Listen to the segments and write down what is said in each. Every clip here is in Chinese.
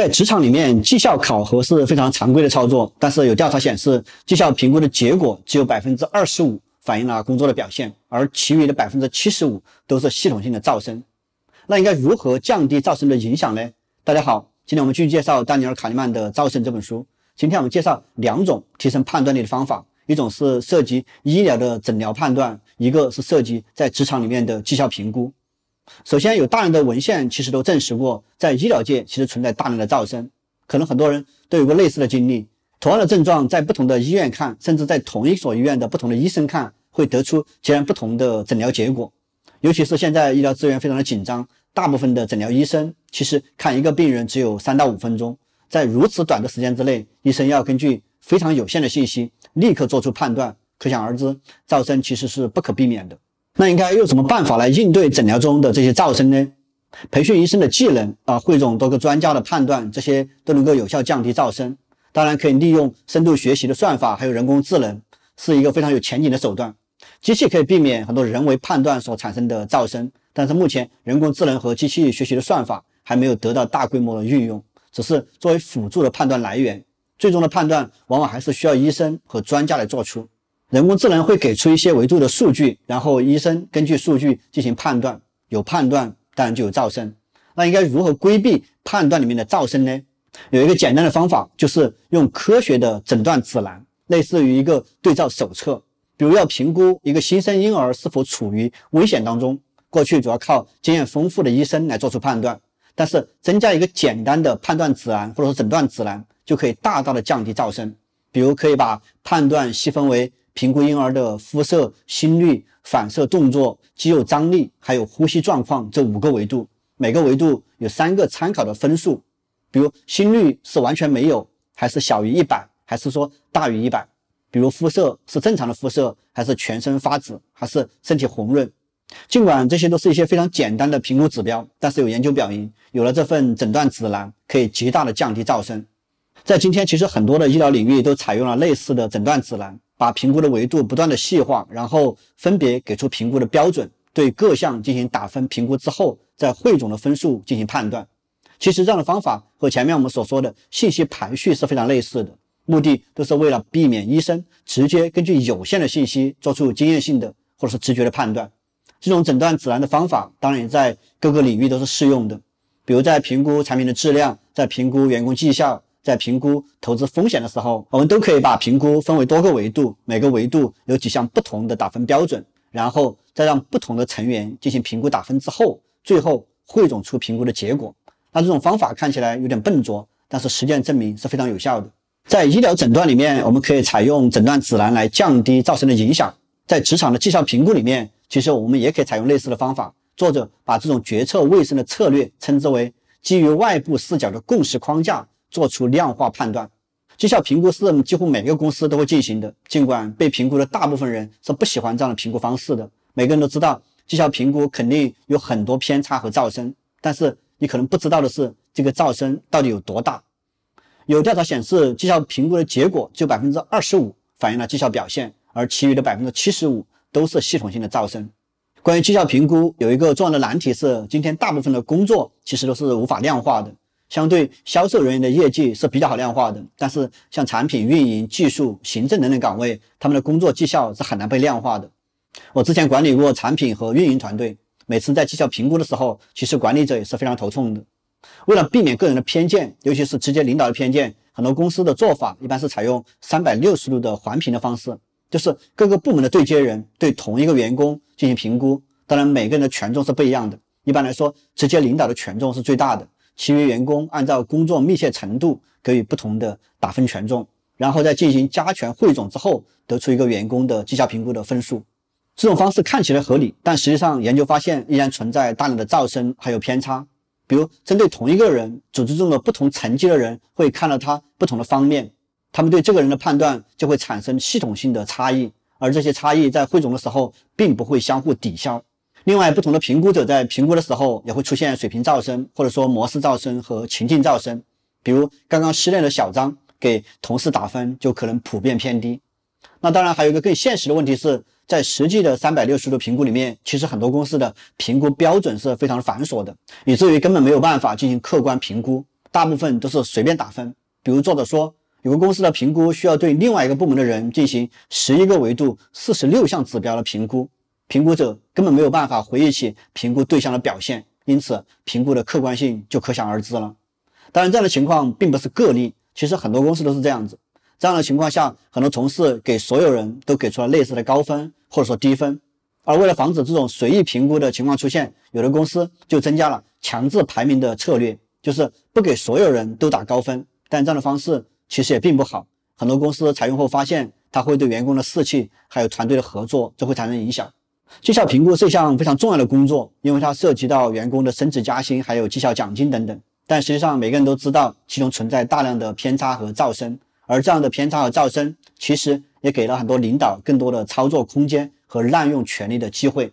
在职场里面，绩效考核是非常常规的操作。但是有调查显示，绩效评估的结果只有百分之二十五反映了工作的表现，而其余的百分之七十五都是系统性的噪声。那应该如何降低噪声的影响呢？大家好，今天我们继续介绍丹尼尔·卡尼曼的《噪声》这本书。今天我们介绍两种提升判断力的方法，一种是涉及医疗的诊疗判断，一个是涉及在职场里面的绩效评估。首先，有大量的文献其实都证实过，在医疗界其实存在大量的噪声，可能很多人都有过类似的经历。同样的症状，在不同的医院看，甚至在同一所医院的不同的医生看，会得出截然不同的诊疗结果。尤其是现在医疗资源非常的紧张，大部分的诊疗医生其实看一个病人只有三到五分钟，在如此短的时间之内，医生要根据非常有限的信息立刻做出判断，可想而知，噪声其实是不可避免的。那应该用什么办法来应对诊疗中的这些噪声呢？培训医生的技能啊，汇总多个专家的判断，这些都能够有效降低噪声。当然，可以利用深度学习的算法，还有人工智能，是一个非常有前景的手段。机器可以避免很多人为判断所产生的噪声，但是目前人工智能和机器学习的算法还没有得到大规模的运用，只是作为辅助的判断来源。最终的判断往往还是需要医生和专家来做出。人工智能会给出一些维度的数据，然后医生根据数据进行判断。有判断，当然就有噪声。那应该如何规避判断里面的噪声呢？有一个简单的方法，就是用科学的诊断指南，类似于一个对照手册。比如要评估一个新生婴儿是否处于危险当中，过去主要靠经验丰富的医生来做出判断。但是增加一个简单的判断指南，或者说诊断指南，就可以大大的降低噪声。比如可以把判断细分为。评估婴儿的肤色、心率、反射动作、肌肉张力，还有呼吸状况这五个维度，每个维度有三个参考的分数。比如心率是完全没有，还是小于一百，还是说大于一百？比如肤色是正常的肤色，还是全身发紫，还是身体红润？尽管这些都是一些非常简单的评估指标，但是有研究表明，有了这份诊断指南，可以极大的降低噪声。在今天，其实很多的医疗领域都采用了类似的诊断指南。把评估的维度不断的细化，然后分别给出评估的标准，对各项进行打分评估之后，再汇总的分数进行判断。其实这样的方法和前面我们所说的信息排序是非常类似的，目的都是为了避免医生直接根据有限的信息做出经验性的或者是直觉的判断。这种诊断指南的方法当然在各个领域都是适用的，比如在评估产品的质量，在评估员工绩效。在评估投资风险的时候，我们都可以把评估分为多个维度，每个维度有几项不同的打分标准，然后再让不同的成员进行评估打分之后，最后汇总出评估的结果。那这种方法看起来有点笨拙，但是实践证明是非常有效的。在医疗诊断里面，我们可以采用诊断指南来降低噪声的影响。在职场的绩效评估里面，其实我们也可以采用类似的方法。作者把这种决策卫生的策略称之为基于外部视角的共识框架。做出量化判断，绩效评估是几乎每个公司都会进行的。尽管被评估的大部分人是不喜欢这样的评估方式的，每个人都知道绩效评估肯定有很多偏差和噪声。但是你可能不知道的是，这个噪声到底有多大？有调查显示，绩效评估的结果有百分之二十五反映了绩效表现，而其余的百分之七十五都是系统性的噪声。关于绩效评估，有一个重要的难题是，今天大部分的工作其实都是无法量化的。相对销售人员的业绩是比较好量化的，但是像产品运营、技术、行政等等岗位，他们的工作绩效是很难被量化的。我之前管理过产品和运营团队，每次在绩效评估的时候，其实管理者也是非常头痛的。为了避免个人的偏见，尤其是直接领导的偏见，很多公司的做法一般是采用三百六十度的环评的方式，就是各个部门的对接人对同一个员工进行评估。当然，每个人的权重是不一样的，一般来说，直接领导的权重是最大的。其余员工按照工作密切程度给予不同的打分权重，然后再进行加权汇总之后，得出一个员工的绩效评估的分数。这种方式看起来合理，但实际上研究发现依然存在大量的噪声还有偏差。比如，针对同一个人，组织中的不同层级的人会看到他不同的方面，他们对这个人的判断就会产生系统性的差异，而这些差异在汇总的时候并不会相互抵消。另外，不同的评估者在评估的时候，也会出现水平噪声，或者说模式噪声和情境噪声。比如，刚刚失恋的小张给同事打分，就可能普遍偏低。那当然，还有一个更现实的问题是，在实际的三百六十度评估里面，其实很多公司的评估标准是非常繁琐的，以至于根本没有办法进行客观评估，大部分都是随便打分。比如作者说，有个公司的评估需要对另外一个部门的人进行十一个维度、四十六项指标的评估。评估者根本没有办法回忆起评估对象的表现，因此评估的客观性就可想而知了。当然，这样的情况并不是个例，其实很多公司都是这样子。这样的情况下，很多同事给所有人都给出了类似的高分或者说低分。而为了防止这种随意评估的情况出现，有的公司就增加了强制排名的策略，就是不给所有人都打高分。但这样的方式其实也并不好，很多公司采用后发现，它会对员工的士气还有团队的合作都会产生影响。绩效评估是一项非常重要的工作，因为它涉及到员工的升职加薪，还有绩效奖金等等。但实际上，每个人都知道其中存在大量的偏差和噪声，而这样的偏差和噪声其实也给了很多领导更多的操作空间和滥用权力的机会。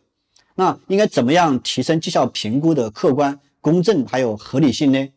那应该怎么样提升绩效评估的客观、公正还有合理性呢？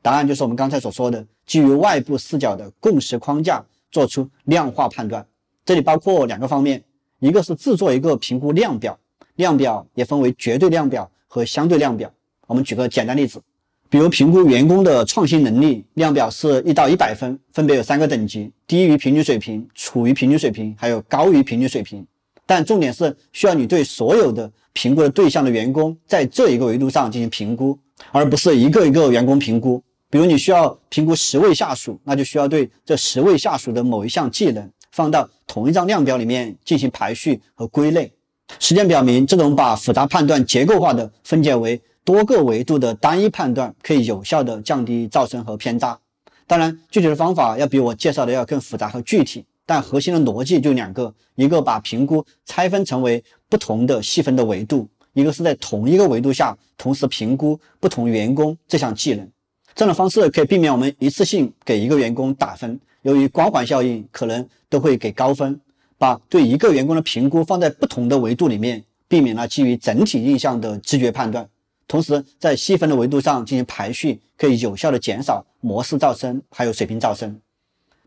答案就是我们刚才所说的，基于外部视角的共识框架做出量化判断。这里包括两个方面。一个是制作一个评估量表，量表也分为绝对量表和相对量表。我们举个简单例子，比如评估员工的创新能力量表是一到一百分，分别有三个等级：低于平均水平、处于平均水平，还有高于平均水平。但重点是需要你对所有的评估的对象的员工在这一个维度上进行评估，而不是一个一个员工评估。比如你需要评估十位下属，那就需要对这十位下属的某一项技能。放到同一张量表里面进行排序和归类。实践表明，这种把复杂判断结构化的分解为多个维度的单一判断，可以有效地降低噪声和偏差。当然，具体的方法要比我介绍的要更复杂和具体，但核心的逻辑就两个：一个把评估拆分成为不同的细分的维度；一个是在同一个维度下同时评估不同员工这项技能。这种方式可以避免我们一次性给一个员工打分。由于光环效应，可能都会给高分。把对一个员工的评估放在不同的维度里面，避免了基于整体印象的直觉判断。同时，在细分的维度上进行排序，可以有效的减少模式噪声，还有水平噪声。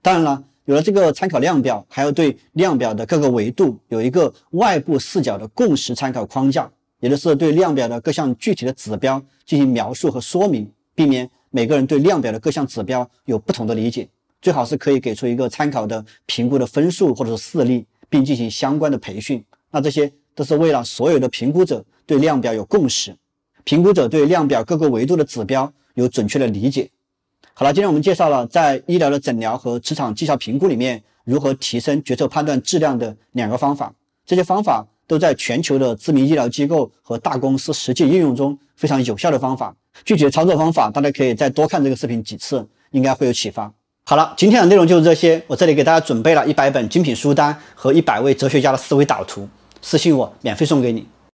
当然了，有了这个参考量表，还要对量表的各个维度有一个外部视角的共识参考框架，也就是对量表的各项具体的指标进行描述和说明，避免每个人对量表的各项指标有不同的理解。最好是可以给出一个参考的评估的分数或者是事例，并进行相关的培训。那这些都是为了所有的评估者对量表有共识，评估者对量表各个维度的指标有准确的理解。好了，今天我们介绍了在医疗的诊疗和职场绩效评估里面如何提升决策判断质量的两个方法。这些方法都在全球的知名医疗机构和大公司实际应用中非常有效的方法。具体的操作方法，大家可以再多看这个视频几次，应该会有启发。好了，今天的内容就是这些。我这里给大家准备了一百本精品书单和一百位哲学家的思维导图，私信我免费送给你。